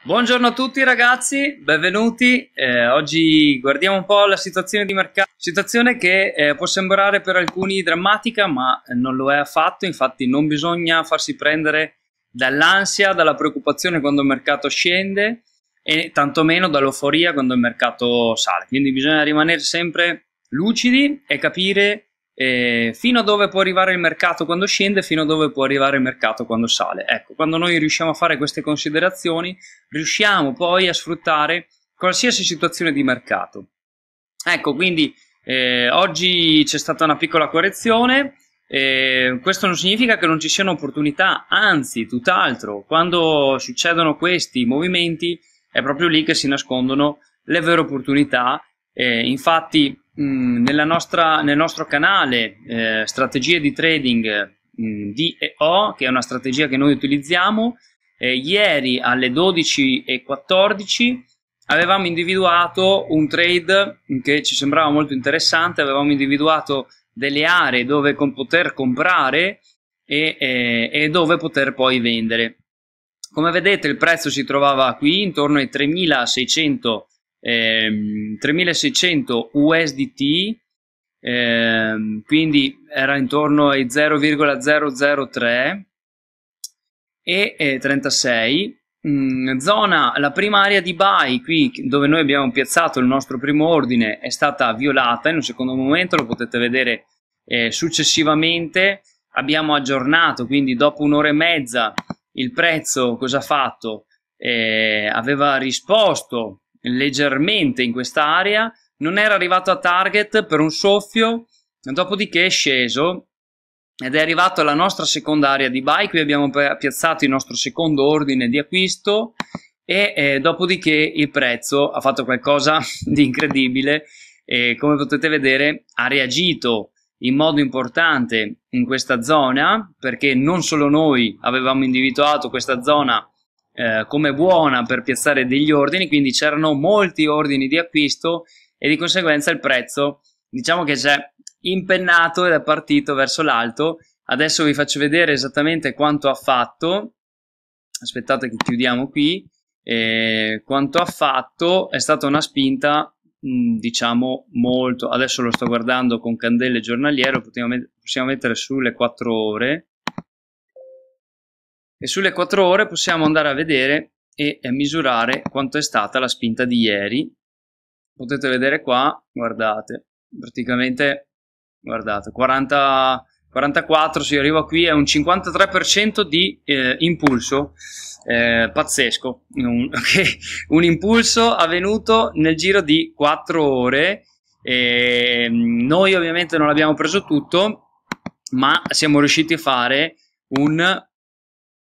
Buongiorno a tutti ragazzi, benvenuti. Eh, oggi guardiamo un po' la situazione di mercato, situazione che eh, può sembrare per alcuni drammatica ma non lo è affatto, infatti non bisogna farsi prendere dall'ansia, dalla preoccupazione quando il mercato scende e tantomeno dall'euforia quando il mercato sale, quindi bisogna rimanere sempre lucidi e capire eh, fino a dove può arrivare il mercato quando scende, fino a dove può arrivare il mercato quando sale. Ecco, quando noi riusciamo a fare queste considerazioni, riusciamo poi a sfruttare qualsiasi situazione di mercato. Ecco, quindi eh, oggi c'è stata una piccola correzione. Eh, questo non significa che non ci siano opportunità, anzi, tutt'altro, quando succedono questi movimenti è proprio lì che si nascondono le vere opportunità eh, infatti mh, mm, nostra, nel nostro canale eh, strategie di trading mh, mm, DEO, che è una strategia che noi utilizziamo, eh, ieri alle 12.14 avevamo individuato un trade che ci sembrava molto interessante, avevamo individuato delle aree dove con poter comprare e, e, eh, e, dove poter poi vendere. Come vedete il prezzo si trovava qui intorno ai 3600 ehm, 3600 USDT, ehm, quindi era intorno ai 0,003 e eh, 36. Mm, zona, la prima area di buy qui dove noi abbiamo piazzato il nostro primo ordine è stata violata in un secondo momento, lo potete vedere eh, successivamente. Abbiamo aggiornato, quindi dopo un'ora e mezza il prezzo cosa ha fatto? Eh, aveva risposto leggermente in quest'area, non era arrivato a target per un soffio, dopodiché è sceso ed è arrivato alla nostra seconda area di buy, qui abbiamo piazzato il nostro secondo ordine di acquisto e eh, dopodiché il prezzo ha fatto qualcosa di incredibile e come potete vedere ha reagito in modo importante in questa zona perché non solo noi avevamo individuato questa zona eh, come buona per piazzare degli ordini, quindi c'erano molti ordini di acquisto e di conseguenza il prezzo diciamo che c'è impennato ed è partito verso l'alto. Adesso vi faccio vedere esattamente quanto ha fatto. Aspettate che chiudiamo qui. Eh, quanto ha fatto è stata una spinta mm, diciamo molto adesso lo sto guardando con candele giornaliere possiamo mettere sulle 4 ore e sulle 4 ore possiamo andare a vedere e misurare quanto è stata la spinta di ieri. Potete vedere qua, guardate, praticamente, guardate, 40, 44, si arriva qui, è un 53% di eh, impulso, eh, pazzesco, un, okay. un impulso avvenuto nel giro di 4 ore, e noi ovviamente non abbiamo preso tutto, ma siamo riusciti a fare un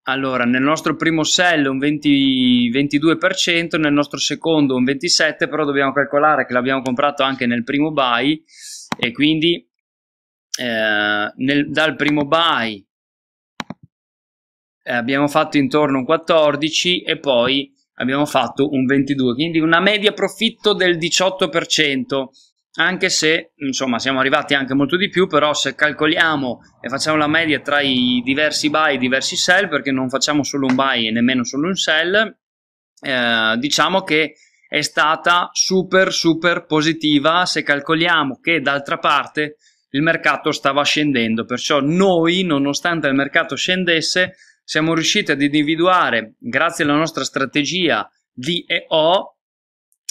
allora, nel nostro primo sell un 20, 22%, nel nostro secondo un 27%, però dobbiamo calcolare che l'abbiamo comprato anche nel primo buy e quindi eh, nel, dal primo buy eh, abbiamo fatto intorno un 14 e poi abbiamo fatto un 22 quindi una media profitto del 18% anche se insomma siamo arrivati anche molto di più però se calcoliamo e facciamo la media tra i diversi buy e i diversi sell perché non facciamo solo un buy e nemmeno solo un sell eh, diciamo che è stata super super positiva se calcoliamo che d'altra parte il mercato stava scendendo perciò noi nonostante il mercato scendesse siamo riusciti ad individuare grazie alla nostra strategia di EO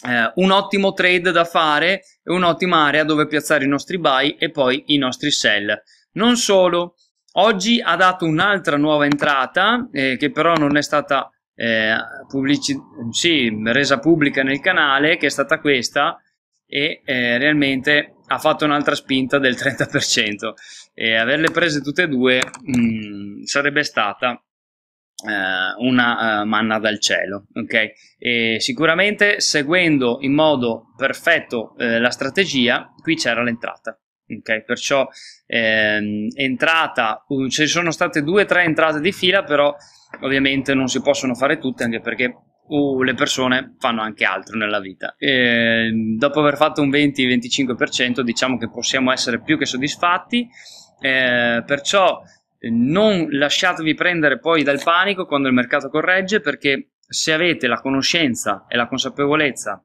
eh, un ottimo trade da fare e un'ottima area dove piazzare i nostri buy e poi i nostri sell. Non solo, oggi ha dato un'altra nuova entrata eh, che però non è stata eh, pubblici- sì, resa pubblica nel canale, che è stata questa e eh, realmente ha fatto un'altra spinta del 30% e averle prese tutte e due mh, mm, sarebbe stata eh, una eh, manna dal cielo. Okay? E sicuramente seguendo in modo perfetto eh, la strategia, qui c'era l'entrata. Okay? Perciò ehm, entrata, ci sono state due o tre entrate di fila, però ovviamente non si possono fare tutte anche perché uh, le persone fanno anche altro nella vita. E, ehm, dopo aver fatto un 20-25% diciamo che possiamo essere più che soddisfatti, eh, perciò non lasciatevi prendere poi dal panico quando il mercato corregge perché se avete la conoscenza e la consapevolezza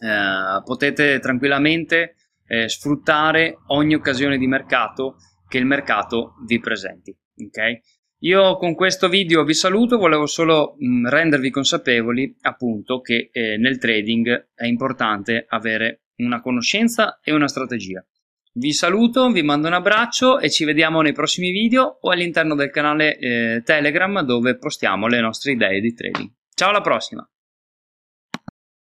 eh, potete tranquillamente eh, sfruttare ogni occasione di mercato che il mercato vi presenti. Okay? Io con questo video vi saluto, volevo solo mh, mm, rendervi consapevoli appunto che eh, nel trading è importante avere una conoscenza e una strategia. Vi saluto, vi mando un abbraccio e ci vediamo nei prossimi video o all'interno del canale eh, Telegram dove postiamo le nostre idee di trading. Ciao alla prossima!